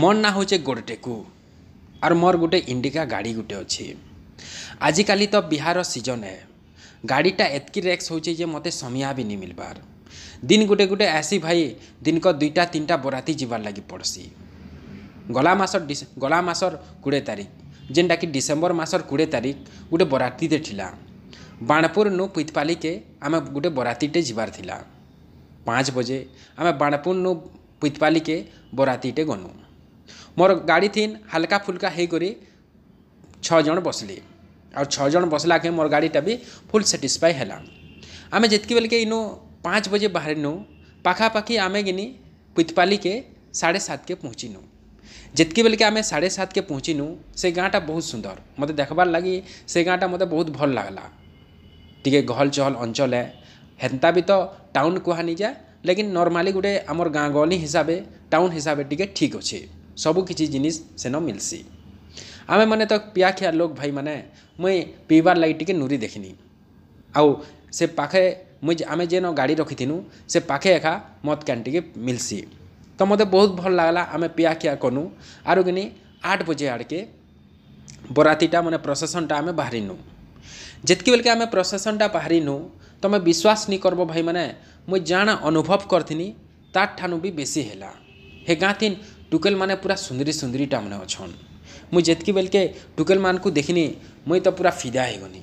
ମୋର୍ ନାଁ ହଉଛେ ଗୋଡ଼ଟେକୁ ଆର୍ ମୋର୍ ଗୁଟେ ଇଣ୍ଡିକା ଗାଡ଼ି ଗୁଟେ ଅଛେ ଆଜିକାଲି ତ ବିହାର ସିଜନ୍ ଏ ଗାଡ଼ିଟା ଏତ୍କି ରେକ୍ସ ହଉଛେ ଯେ ମୋତେ ସମିଆ ବି ନି ମିଲ୍ବାର୍ ଦିନ୍ ଗୁଟେ ଗୁଟେ ଆସି ଭାଇ ଦିନ୍କ ଦୁଇଟା ତିନ୍ଟା ବରାତି ଯିବାର୍ ଲାଗି ପଡ଼୍ସି ଗଲା ମାସର୍ ଗଲା ମାସର୍ କୁଡ଼େ ତାରିଖ୍ ଯେନ୍ଟାକି ଡିସେମ୍ବର ମାସର୍ କୁଡ଼େ ତାରିଖ୍ ଗୁଟେ ବରାତିଟେ ଥିଲା ବାଣପୁରନୁ ପୁଇତପାଲିକେ ଆମେ ଗୁଟେ ବରାତିଟେ ଯିବାର୍ ଥିଲା ପାଞ୍ଚ ବଜେ ଆମେ ବାଣପୁରନୁ ପୁଇତପାଲିକେ ବରାତିଟେ ଗନୁ ମୋର ଗାଡ଼ିଥିନ୍ ହାଲ୍କା ଫୁଲ୍କା ହେଇକରି ଛଅ ଜଣ ବସିଲେ ଆଉ ଛଅ ଜଣ ବସିଲାକେ ମୋର ଗାଡ଼ିଟା ବି ଫୁଲ୍ ସାଟିସ୍ଫାଏ ହେଲା ଆମେ ଯେତ୍କି ବେଲ୍କେ ଇନୁ ପାଞ୍ଚ ବଜେ ବାହାରିନୁ ପାଖାପାଖି ଆମେ ଗିନି ପିତପାଲିକେ ସାଢ଼େ ସାତ୍କେ ପହଞ୍ଚିନୁ ଯେତ୍କି ବେଲ୍କେ ଆମେ ସାଢ଼େ ସାତ୍କେ ପହଞ୍ଚିନୁ ସେ ଗାଁଟା ବହୁତ ସୁନ୍ଦର ମୋତେ ଦେଖ୍ବାର୍ ଲାଗି ସେ ଗାଁଟା ମୋତେ ବହୁତ ଭଲ୍ ଲାଗ୍ଲା ଟିକେ ଗହଲ୍ ଚହଲ୍ ଅଞ୍ଚଲ ହେ ହେନ୍ତା ବି ତ ଟାଉନ୍ କୁହାନିଯାଏ ଲେକିନ୍ ନର୍ମାଲି ଗୋଟେ ଆମର ଗାଁ ଗହଲି ହିସାବେ ଟାଉନ୍ ହିସାବେ ଟିକେ ଠିକ୍ ଅଛେ ସବୁ କିଛି ଜିନିଷ୍ ସେନ ମିଲ୍ସି ଆମେମାନେ ତ ପିଆଖିଆ ଲୋକ୍ ଭାଇମାନେ ମୁଇଁ ପିଇବାର୍ ଲାଗି ଟିକେ ନୁରି ଦେଖିନି ଆଉ ସେ ପାଖେ ମୁଇଁ ଆମେ ଯେନ ଗାଡ଼ି ରଖିଥିନୁ ସେ ପାଖେ ଏଖା ମଦ୍ କ୍ୟାନ୍ ଟିକେ ମିଲ୍ସି ତ ମୋତେ ବହୁତ ଭଲ୍ ଲାଗ୍ଲା ଆମେ ପିଆଖିଆ କନୁ ଆରୁ କିନି ଆଠ୍ ବଜେ ଆଡ଼୍କେ ବରାତିଟା ମାନେ ପ୍ରସେସନ୍ଟା ଆମେ ବାହାରିନୁ ଯେତ୍କି ବେଲ୍କେ ଆମେ ପ୍ରସେସନ୍ଟା ବାହାରିନୁ ତମେ ବିଶ୍ୱାସ ନି କର୍ବ ଭାଇମାନେ ମୁଇଁ ଜାଣା ଅନୁଭବ କରିଥିନି ତାର୍ ଠାନୁ ବି ବେଶୀ ହେଲା ହେ ଗାଁଥିନ୍ ଟୁକେଲ୍ ମାନେ ପୁରା ସୁନ୍ଦରୀ ସୁନ୍ଦରୀଟା ମାନେ ଅଛନ୍ ମୁଇଁ ଯେତ୍କି ବେଲ୍କେ ଟୁକେଲ୍ ମାନଙ୍କୁ ଦେଖିନି ମୁଇଁ ତ ପୁରା ଫିଦା ହେଇଗନି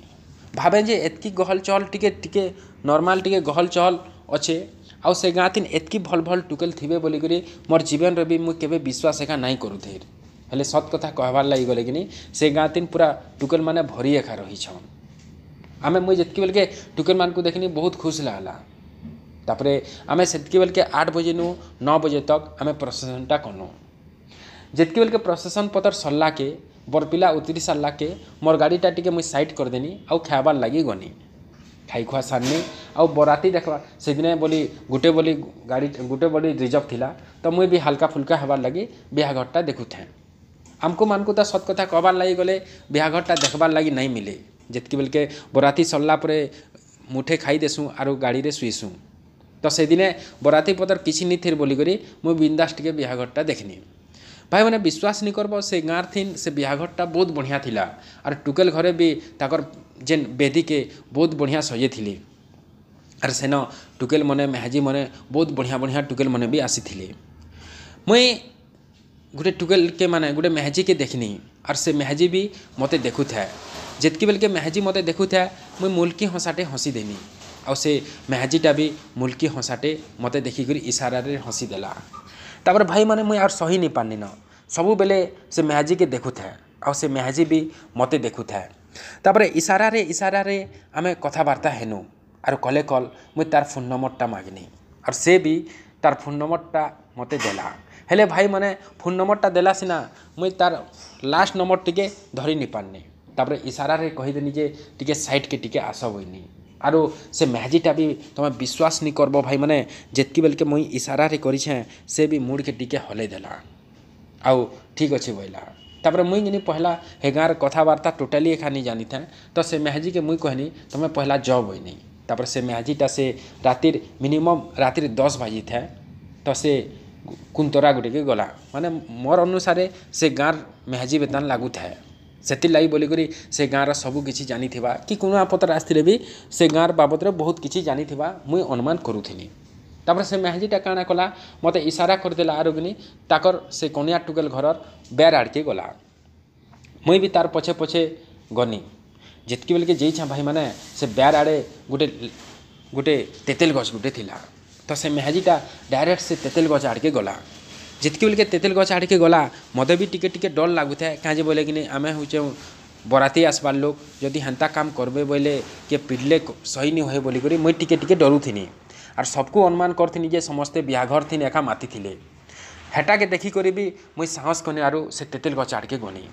ଭାବେ ଯେ ଏତ୍କି ଗହଲ ଚହଲ ଟିକେ ଟିକେ ନର୍ମାଲ୍ ଟିକେ ଗହଲ ଚହଲ ଅଛେ ଆଉ ସେ ଗାଁତିନ୍ ଏତ୍କି ଭଲ ଭଲ ଟୁକେଲ୍ ଥିବେ ବୋଲିକରି ମୋର୍ ଜୀବନରେ ବି ମୁଇଁ କେବେ ବିଶ୍ୱାସ ଏକା ନାଇଁ କରୁଥେଇ ହେଲେ ସତ୍ କଥା କହିବାର୍ ଲାଗି ଗଲେ କିନି ସେ ଗାଁତିନ୍ ପୁରା ଟୁକେଲ୍ ମାନେ ଭରି ଏକା ରହିଛନ୍ ଆମେ ମୁଇଁ ଯେତ୍କି ବେଲ୍କେ ଟୁକେଲ୍ ମାନଙ୍କୁ ଦେଖିନି ବହୁତ ଖୁସି ଲାଗ୍ଲା ତାପରେ ଆମେ ସେତ୍କି ବେଲ୍କେ ଆଠ୍ ବଜେନୁ ନଅ ବଜେ ତକ୍ ଆମେ ପ୍ରସେସନ୍ଟା କନୁ ଯେତ୍କି ବେଲ୍କେ ପ୍ରସେସନ୍ ପତର୍ ସର୍ଲାକେ ବର୍ ପିଲା ଉତ୍ରି ସାର୍ଲାକେ ମୋର୍ ଗାଡ଼ିଟା ଟିକେ ମୁଇଁ ସାଇଡ଼୍ କରିଦେନି ଆଉ ଖାଏବାର୍ ଲାଗି ଗନି ଖାଇଖୁଆ ସାର୍ନି ଆଉ ବରାତି ଦେଖ୍ବା ସେଦିନେ ବୋଲି ଗୁଟେ ବୋଲି ଗାଡ଼ି ଗୁଟେ ବୋଲି ରିଜର୍ଭ ଥିଲା ତ ମୁଇଁ ବି ହାଲ୍କା ଫୁଲ୍କା ହେବାର୍ ଲାଗି ବିହାଘର୍ଟା ଦେଖୁଥେଁ ଆମ୍କୁ ମାନଙ୍କୁ ତ ସତ୍ କଥା କହେବାର୍ ଲାଗି ଗଲେ ବିହାଘର୍ଟା ଦେଖ୍ବାର୍ ଲାଗି ନାଇଁ ମିଲେ ଯେତ୍କି ବେଲ୍କେ ବରାତି ସର୍ଲା ପରେ ମୁଠେ ଖାଇଦେସୁଁ ଆରୁ ଗାଡ଼ିରେ ଶୁଇସୁଁ ତ ସେଦିନେ ବରାତି ପତର କିଛି ନିଥିର୍ ବୋଲିକରି ମୁଇଁ ବିନ୍ଦାସ୍ ଟିକେ ବିହାଘରଟା ଦେଖ୍ନି ଭାଇମାନେ ବିଶ୍ୱାସ ନି କର୍ବ ସେ ଗାଁର୍ ଥିନ୍ ସେ ବିହାଘରଟା ବହୁତ ବଢ଼ିଆ ଥିଲା ଆର୍ ଟୁକେଲ୍ ଘରେ ବି ତାକର୍ ଯେନ୍ ବେଦିକେ ବହୁତ ବଢ଼ିଆ ସଜେଇଥିଲେ ଆର୍ ସେନ ଟୁକେଲ୍ ମାନେ ମେହାଜି ମାନେ ବହୁତ ବଢ଼ିଆ ବଢ଼ିଆ ଟୁକେଲ୍ ମାନେ ବି ଆସିଥିଲେ ମୁଇଁ ଗୋଟେ ଟୁକେଲ୍କେ ମାନେ ଗୋଟେ ମେହାଜିକେ ଦେଖ୍ନି ଆର୍ ସେ ମେହାଜି ବି ମୋତେ ଦେଖୁଥାଏ ଯେତ୍କି ବେଲ୍କେ ମେହାଜି ମୋତେ ଦେଖୁଥାଏ ମୁଇଁ ମୁଲ୍କି ହସାଟେ ହସିଦେମି ଆଉ ସେ ମେହାଜିଟା ବି ମୁଲ୍କି ହଂସାଟେ ମୋତେ ଦେଖିକରି ଇସାରାରେ ହସିଦେଲା ତାପରେ ଭାଇମାନେ ମୁଇଁ ଆର୍ ସହି ନାଇଁ ପାରନିନ ସବୁବେଲେ ସେ ମେହାଜିକେ ଦେଖୁଥାଏ ଆଉ ସେ ମେହାଜି ବି ମୋତେ ଦେଖୁଥାଏ ତାପରେ ଇସାରାରେ ଇସାରାରେ ଆମେ କଥାବାର୍ତ୍ତା ହେନୁ ଆର୍ କଲେ କଲ୍ ମୁଇଁ ତାର୍ ଫୋନ୍ ନମ୍ବରଟା ମାଗିନି ଆର୍ ସେ ବି ତାର୍ ଫୋନ୍ ନମ୍ବରଟା ମୋତେ ଦେଲା ହେଲେ ଭାଇମାନେ ଫୋନ୍ ନମ୍ବରଟା ଦେଲା ସିନା ମୁଇଁ ତାର୍ ଲାଷ୍ଟ ନମ୍ବର ଟିକେ ଧରି ନି ପାରନି ତାପରେ ଇସାରାରେ କହିଦେନି ଯେ ଟିକେ ସାଇଡ଼୍କେ ଟିକେ ଆସ ବୋଇନି आरो से मेहजीटा भी तुम विश्वास नहीं करबो भाई मैंने जितक बेल के मुई इशारा छे से भी मुड़ के टिके हलईदेला आउ ठीक अच्छे बोला तापर मुई जी पहला हे गाँव कथबार्ता टोटाली एखा नहीं जानी था तो से मेहजी के मुई कहनी तुम्हें पहला जब हो तापर से मेहजीटा से रातिर मिनिमम रातिर दस बाजी था तो से कुंतरा गुटे गला माने मोर अनुसार से गाँव मेहजी बेतन लगू था ସେଥିର୍ଲାଗି ବୋଲିକରି ସେ ଗାଁର ସବୁକିଛି ଜାନିଥିବା କି କୁନୁ ଆପଦରେ ଆସିଥିଲେ ବି ସେ ଗାଁର ବାବଦରେ ବହୁତ କିଛି ଜାନିଥିବା ମୁଇଁ ଅନୁମାନ କରୁଥିଲି ତାପରେ ସେ ମେହେଜିଟା କାଣା କଲା ମୋତେ ଇସାରା କରିଦେଲା ଆରୁ କିନି ତାକର୍ ସେ କନିଆ ଟୁକେଲ ଘରର ବେର୍ ଆଡ଼କେ ଗଲା ମୁଇଁ ବି ତାର୍ ପଛେ ପଛେ ଗନି ଯେତ୍କି ବେଲ୍କେ ଯେଇଛେଁ ଭାଇମାନେ ସେ ବେର୍ ଆଡ଼େ ଗୋଟେ ଗୋଟେ ତେତେଲ ଗଛ ଗୋଟେ ଥିଲା ତ ସେ ମେହେଜିଟା ଡାଇରେକ୍ଟ ସେ ତେତେଲ ଗଛ ଆଡ଼କେ ଗଲା जितकी बिल्के तेतेल गच आड़ी के गला मत भी टिके टिके डर लगू था कहीं बोले कि आम हूचे बराती आसपार लोक जदि हंता काम करबे बोले किए पीड़े सही नहीं हुए बोलिक मुई टिके टिके डरुनि आर सबको अनुमान कर जे समस्ते बिहाघर थी एका माति हेटा के देखी करी भी मुई साहस कनि आरु से तेतेल गच आड़के गनी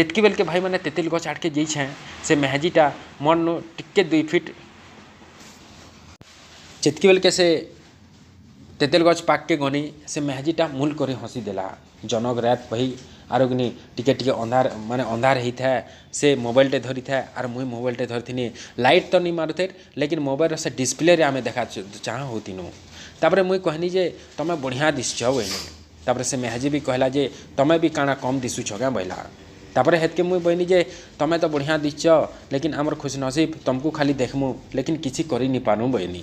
जितकी बेल के भाई मैंने तेतेल गच आड़के जाइए से मेहजीटा मन टिके दुई फिट जितकी बेल के से ତେତେଲ୍ ଗଛ୍ ପାଖ୍କେ ଗନି ସେ ମେହେଜିଟା ମୁଲ୍ କରି ହସିଦେଲା ଜନକ୍ ରାଏତ୍ କହି ଆରୁ କିନି ଟିକେ ଟିକେ ଅନ୍ଧାର୍ ମାନେ ଅନ୍ଧାର୍ ହେଇଥାଏ ସେ ମୋବାଇଲ୍ଟେ ଧରିଥାଏ ଆର୍ ମୁଇଁ ମୋବାଇଲ୍ଟେ ଧରିଥିନି ଲାଇଟ୍ ତ ନି ମାରୁଥେର୍ ଲେକିନ୍ ମୋବାଇଲ୍ର ସେ ଡିସପ୍ଲେରେ ଆମେ ଦେଖା ଚାହାଁ ହଉଥିନୁ ତାପରେ ମୁଇଁ କହନି ଯେ ତମେ ବଢ଼ିଆ ଦିଶୁଛ ବୋଇଲି ତାପରେ ସେ ମେହେଜି ବି କହିଲା ଯେ ତମେ ବି କାଣା କମ୍ ଦିଶୁଛ କେଁ ବୋଇଲା ତାପରେ ହେତ୍କେ ମୁଇଁ ବହିନି ଯେ ତମେ ତ ବଢ଼ିଆ ଦିଶୁଛ ଲେକିନ୍ ଆମର ଖୁସି ନସିବ୍ ତମକୁ ଖାଲି ଦେଖ୍ମୁ ଲେକିନ୍ କିଛି କରି ନି ପାର୍ନୁ ବଇନି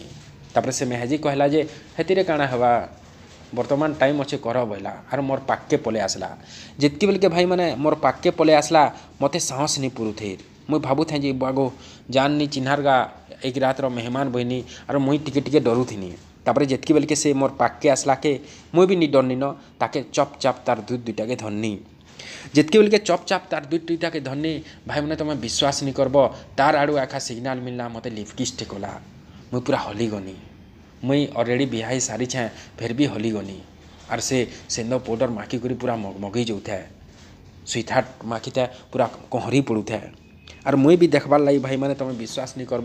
तापर से मेहजी कहला जे हेतिर काणा हवा बर्तमान टाइम अच्छे कर बोला आर मोर पाके पले आसला जितकी बेल के भाई मैंने मोर पाके पले आसला मत साहस नहीं पुरु थे मुई भाबू थे बागो जान नी चिन्हार गा एक रात रो मेहमान बहनी आर मुई टिके टिके डरू थी तापर जितकी बेल के से मोर पाके आसला के मुई भी नहीं डरनी न ताके चप चाप तार दूध दुटा के धननी जितकी बेल के चप चप तार दु दुटा के धनी भाई मैंने तुम्हें विश्वास नहीं करब तार आड़ू आखा सिग्नाल मिलना मत लिपकिस्ट कला मुई पूरा हलिगनी मुई अलरेडी बिहा सारी छे फेर भी हलिगनी आर से सेंध पाउडर माखी करी पूरा मगई जाऊ थाए सुथाट माखी थाए पूरा कहरी पड़ु थाए आर मुई भी देखबार लगी भाई मैंने तुम्हें विश्वास नहीं कर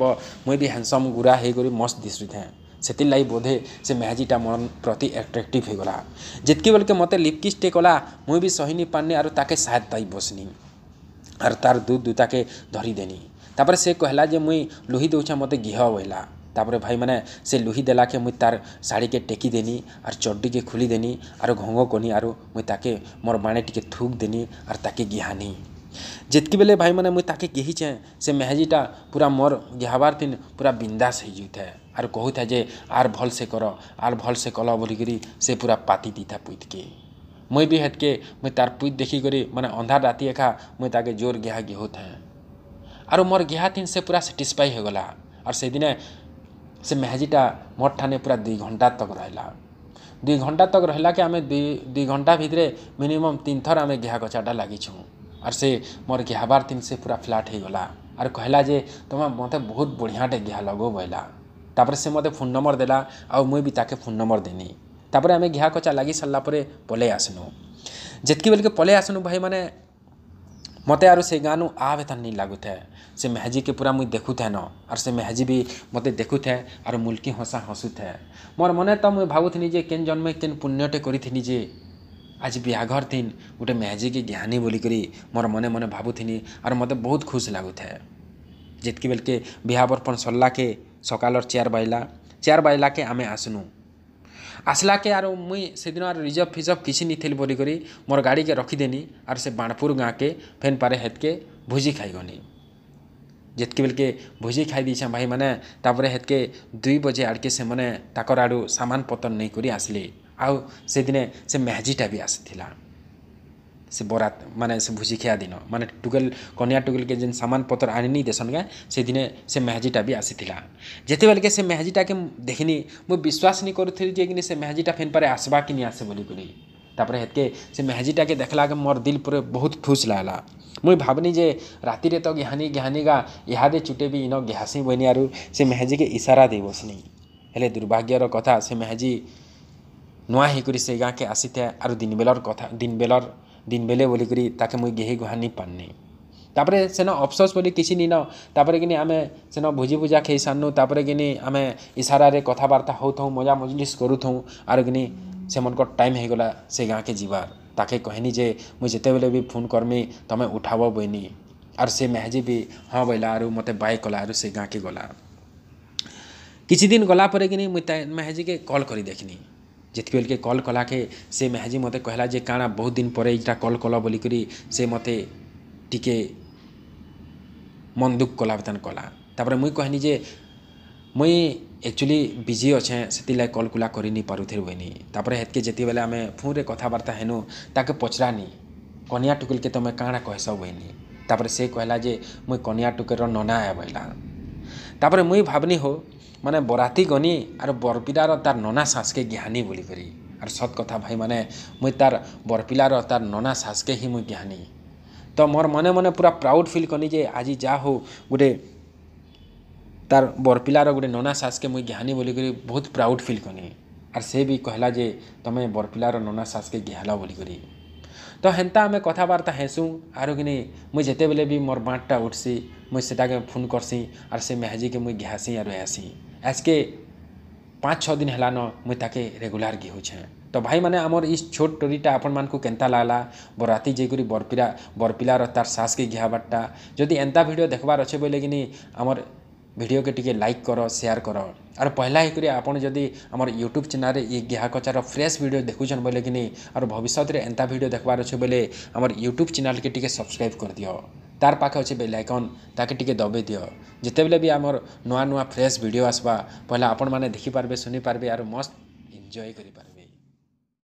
मुई भी हैंडसम गुरा हो मस्त दिशु थाए से लगे बोधे से मेहजीटा मन प्रति एट्राक्टिव होगला जितकी बल के मत लिपकिस्टे कला मुई भी सही नहीं पार्नि ताके सायद ताई बसनी आर तार दूध दूताके धरीदेनी तापर से कहला जे मुई लोही दौछा मत घी बहला ତାପରେ ଭାଇମାନେ ସେ ଲୁହି ଦେଲାକେ ମୁଇଁ ତାର୍ ଶାଢ଼ୀକେ ଟେକି ଦେନି ଆର୍ ଚଡ଼ିକେ ଖୋଲି ଦେନି ଆରୁ ଘଙ୍ଗ କନି ଆରୁ ମୁଇଁ ତାକେ ମୋର୍ ବାଣେ ଟିକେ ଥୁକ୍ ଦେନି ଆର୍ ତାକେ ଗିହାନି ଯେତ୍କି ବେଲେ ଭାଇମାନେ ମୁଇଁ ତାକେ ଗିହିଛେଁ ସେ ମେହେଜିଟା ପୁରା ମୋର୍ ଗିହାବାର୍ ଥିନ୍ ପୁରା ବିନ୍ଦାସ୍ ହେଇଯାଇଥାଏ ଆର୍ କହୁଥାଏ ଯେ ଆର୍ ଭଲ୍ସେ କର ଆର୍ ଭଲ୍ସେ କଲ ବୋଲିକିରି ସେ ପୁରା ପାତି ଦେଇଥାଏ ପୁଇତ୍କେ ମୁଇଁ ବି ହେତ୍କେ ମୁଇଁ ତାର୍ ପୁଇତ୍ ଦେଖିକରି ମାନେ ଅନ୍ଧାର ରାତି ଏଖା ମୁଇଁ ତାକେ ଜୋର୍ ଗିହା ଗିହଉଥାଏ ଆରୁ ମୋର୍ ଗିହା ଥିନ୍ ସେ ପୁରା ସାଟିସ୍ଫାଏ ହେଇଗଲା ଆର୍ ସେଦିନେ से मेहजीटा मोर ठाने पूरा दुई घंटा तक रहा दुई घंटा तक रहा कि आम दुई घंटा भितर मिनिमम तीन थर आम घिहा कचाटा लगिछुँ आर से मोर घिहाबार तीन से पूरा फ्लाट हो गला आर कहला जे तुम मत बहुत बढ़ियाटे घिहा लगो बोला तापर से मते फोन नंबर देला आ मुई भी ताके फोन नंबर देनी तापर आम घिहा कचा लगी सारापर पलै आसनू के पलै ପଳେଇ भाई मैंने ମୋତେ ଆରୁ ସେଇ ଗାଁନୁ ଆ ବ୍ୟଥା ନି ଲାଗୁଥାଏ ସେ ମେହେଜିକେ ପୁରା ମୁଇଁ ଦେଖୁଥାଏ ନ ଆର୍ ସେ ମେହେଜି ବି ମୋତେ ଦେଖୁଥାଏ ଆରୁ ମୁଲ୍କି ହସା ହସୁଥାଏ ମୋର ମନେ ତ ମୁଇଁ ଭାବୁଥିନି ଯେ କେନ୍ ଜନ୍ମେ କେନ୍ ପୁଣ୍ୟଟେ କରିଥିନି ଯେ ଆଜି ବିହାଘର ଥିନ୍ ଗୋଟେ ମେହେଜିକି ଜ୍ଞାନୀ ବୋଲିକରି ମୋର ମନେ ମନେ ଭାବୁଥିନି ଆର୍ ମୋତେ ବହୁତ ଖୁସି ଲାଗୁଥାଏ ଯେତ୍କି ବେଲ୍କେ ବିହାବରପଣ ସରିଲାକେ ସକାଲର ଚେୟାର ବାଇଲା ଚେୟାର ବାଇଲାକେ ଆମେ ଆସନୁ ଆସ୍ଲାକେ ଆରୁ ମୁଇଁ ସେଦିନ ଆରୁ ରିଜର୍ଭ ଫିଜର୍ଭ କିଛି ନିଥିଲି ବୋଲିକରି ମୋର୍ ଗାଡ଼ିକେ ରଖିଦେନି ଆର୍ ସେ ବାଣପୁର ଗାଁକେ ଫେନ୍ ପାରେ ହେତ୍କେ ଭୋଜି ଖାଇଗନି ଯେତ୍କି ବେଲ୍କେ ଭୋଜି ଖାଇ ଦେଇଛେଁ ଭାଇମାନେ ତାପରେ ହେତ୍କେ ଦୁଇ ବଜେ ଆଡ଼୍କେ ସେମାନେ ତାକର୍ ଆଡ଼ୁ ସାମାନ୍ ପତର୍ ନେଇକରି ଆସ୍ଲେ ଆଉ ସେଦିନେ ସେ ମେହେଜିଟା ବି ଆସିଥିଲା ସେ ବରାତ୍ ମାନେ ସେ ଭୁଜିଖିଆ ଦିନ ମାନେ ଟୁକେଲ୍ କନ୍ୟା ଟୁକେଲ୍କେ ଯେନ୍ ସାମାନ୍ ପତର୍ ଆଣିନି ଦେସନ୍ କାଏଁ ସେଦିନେ ସେ ମେହେଜିଟା ବି ଆସିଥିଲା ଯେତେବେଲ୍କେ ସେ ମେହେଜିଟାକେ ଦେଖିନି ମୁଁ ବିଶ୍ୱାସ ନି କରୁଥିଲି ଯେ କିନି ସେ ମେହେଜିଟା ଫେନ୍ ପାରେ ଆସ୍ବା କି ନି ଆସେ ବୋଲିକରି ତାପରେ ହେତ୍କେ ସେ ମେହେଜିଟାକେ ଦେଖ୍ଲାକେ ମୋର୍ ଦିଲ୍ ପରେ ବହୁତ୍ ଖୁସ୍ ଲାଗ୍ଲା ମୁଇଁ ଭାବ୍ନି ଯେ ରାତିରେ ତ ଘିହାନି ଘିହାନିଗା ଇହାଦେ ଚୁଟେ ବି ଇନ ଘିହାସି ବନି ଆରୁ ସେ ମେହେଜିକେ ଇସାରା ଦେଇ ବସ୍ନି ହେଲେ ଦୁର୍ଭାଗ୍ୟର କଥା ସେ ମେହେଜି ନୂଆ ହେଇକରି ସେ ଗାଁକେ ଆସିଥାଏ ଆରୁ ଦିନ୍ ବେଲର୍ କଥା ଦିନ୍ ବେଲର୍ ଦିନ୍ ବେଲେ ବୋଲିକରି ତାକେ ମୁଇଁ ଗେହି ଗୁହାନି ପାର୍ନି ତାପରେ ସେନ ଅଫସୋସ୍ ବୋଲି କିଛି ନିନ ତାପରେ କିନି ଆମେ ସେନ ଭୋଜି ଭୁଜା ଖାଇ ସାର୍ନୁ ତାପରେ କିନି ଆମେ ଇସାରାରେ କଥାବାର୍ତ୍ତା ହଉଥାଉ ମଜା ମଜଲିସ୍ କରୁଥାଉ ଆର୍ କିନି ସେମାନଙ୍କର୍ ଟାଇମ୍ ହେଇଗଲା ସେ ଗାଁକେ ଯିବାର୍ ତାକେ କହେନି ଯେ ମୁଇଁ ଯେତେବେଲେ ବି ଫୋନ୍ କର୍ମି ତମେ ଉଠାବ ବଇନି ଆର୍ ସେ ମେହେଜି ବି ହଁ ବୋଇଲା ଆରୁ ମୋତେ ବାଏ କଲା ଆରୁ ସେ ଗାଁକେ ଗଲା କିଛି ଦିନ ଗଲା ପରେ କିନି ମୁଇଁ ମେହେଜିକେ କଲ୍ କରି ଦେଖ୍ନି ଯେତେବେଲ୍କେ କଲ୍ କଲାକେ ସେ ମେହାଜି ମୋତେ କହିଲା ଯେ କାଣା ବହୁତ ଦିନ ପରେ ଏଇଟା କଲ୍ କଲ ବୋଲିକରି ସେ ମୋତେ ଟିକେ ମନ୍ ଦୁଃଖ କଲା ବେତାନ୍ କଲା ତା'ପରେ ମୁଇଁ କହିନି ଯେ ମୁଇଁ ଏକ୍ଚୁଆଲି ବିଜି ଅଛେଁ ସେଥିର୍ଲାଗି କଲ୍ କୁଲା କରିନି ପାରୁଥିର୍ ବଇନି ତା'ପରେ ହେତ୍କେ ଯେତେବେଲେ ଆମେ ଫୋନ୍ରେ କଥାବାର୍ତ୍ତା ହେନୁ ତାକେ ପଚ୍ରାନି କନିଆ ଟୁକେଲ୍କେ ତମେ କାଣା କହେସ ବଇନି ତା'ପରେ ସେ କହିଲା ଯେ ମୁଇଁ କନିଆ ଟୁକେଲ୍ର ନନା ଏ ବଇଲା ତା'ପରେ ମୁଇଁ ଭାବ୍ନି ହୋ ମାନେ ବରାତି ଗନି ଆର୍ ବରପିଲାର ତାର୍ ନନା ଶାଶକେ ଘିହାନି ବୋଲିକରି ଆର୍ ସତ୍ କଥା ଭାଇମାନେ ମୁଇଁ ତାର୍ ବରପିଲାର ତାର୍ ନନା ଶାଶକେ ହିଁ ମୁଇଁ ଘିହାନି ତ ମୋର୍ ମନେ ମନେ ପୁରା ପ୍ରାଉଡ଼୍ ଫିଲ୍ କଲି ଯେ ଆଜି ଯାହା ହଉ ଗୁଟେ ତାର୍ ବରପିଲାର ଗୁଟେ ନନା ଶାଶକେ ମୁଇଁ ଘିହାନି ବୋଲିକରି ବହୁତ ପ୍ରାଉଡ଼୍ ଫିଲ୍ କଲି ଆର୍ ସେ ବି କହିଲା ଯେ ତମେ ବରପିଲାର ନନା ଶାଶକେ ଘିହାଲ ବୋଲିକରି ତ ହେନ୍ତା ଆମେ କଥାବାର୍ତ୍ତା ହେସୁଁ ଆରୁ କିନି ମୁଇଁ ଯେତେବେଲେ ବି ମୋର୍ ବାଣ୍ଟଟା ଉଠ୍ସି ମୁଇଁ ସେଟାକେ ଫୋନ୍ କର୍ସିଁ ଆର୍ ସେ ମେହାଜିକେ ମୁଇଁ ଘିହାସିଁ ଆରୁ ଆଏସିଁ ଆଜ୍କେ ପାଞ୍ଚ ଛଅ ଦିନ ହେଲାନ ମୁଇଁ ତାକେ ରେଗୁଲାର୍ ଘିଉଛେଁ ତ ଭାଇମାନେ ଆମର ଇ ଛୋଟ୍ ଷ୍ଟୋରିଟା ଆପଣମାନଙ୍କୁ କେନ୍ତା ଲାଗ୍ଲା ବରାତି ଯାଇକରି ବରପିରା ବରପିଲାର ତାର୍ ସାସ୍କେ ଘିଆବାର୍ଟା ଯଦି ଏନ୍ତା ଭିଡ଼ିଓ ଦେଖ୍ବାର ଅଛେ ବୋଇଲେକିନି ଆମର ଭିଡ଼ିଓକେ ଟିକେ ଲାଇକ୍ କର ସେୟାର୍ କର ଆର୍ ପହଲା ହେଇକରି ଆପଣ ଯଦି ଆମର ୟୁଟ୍ୟୁବ୍ ଚ୍ୟାନେଲ୍ରେ ଇ ଗ୍ରାହକଚାର ଫ୍ରେଶ୍ ଭିଡ଼ିଓ ଦେଖୁଛନ୍ ବୋଇଲେକିନି ଆର୍ ଭବିଷ୍ୟତରେ ଏନ୍ତା ଭିଡ଼ିଓ ଦେଖ୍ବାର ଅଛେ ବୋଇଲେ ଆମର ୟୁଟ୍ୟୁବ୍ ଚ୍ୟାନେଲ୍କେ ଟିକେ ସବସ୍କ୍ରାଇବ୍ କରିଦିଅ ତାର୍ ପାଖେ ଅଛେ ବେଲ୍ ଆଇକନ୍ ତାକେ ଟିକେ ଦବେଇ ଦିଅ ଯେତେବେଲେ ବି ଆମର୍ ନୂଆ ନୂଆ ଫ୍ରେଶ୍ ଭିଡ଼ିଓ ଆସ୍ବା ପହେଲା ଆପଣମାନେ ଦେଖିପାର୍ବେ ଶୁନିପାର୍ବେ ଆରୁ ମସ୍ତ ଏନ୍ଜୟ କରିପାର୍ବେ